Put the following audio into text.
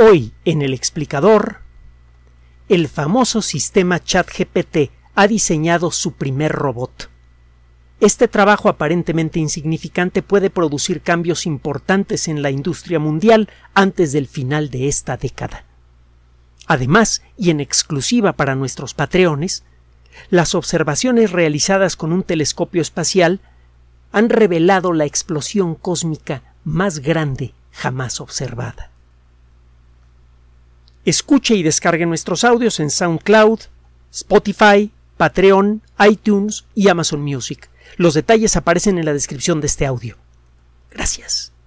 Hoy en el explicador, el famoso sistema ChatGPT ha diseñado su primer robot. Este trabajo aparentemente insignificante puede producir cambios importantes en la industria mundial antes del final de esta década. Además, y en exclusiva para nuestros patreones, las observaciones realizadas con un telescopio espacial han revelado la explosión cósmica más grande jamás observada. Escuche y descargue nuestros audios en SoundCloud, Spotify, Patreon, iTunes y Amazon Music. Los detalles aparecen en la descripción de este audio. Gracias.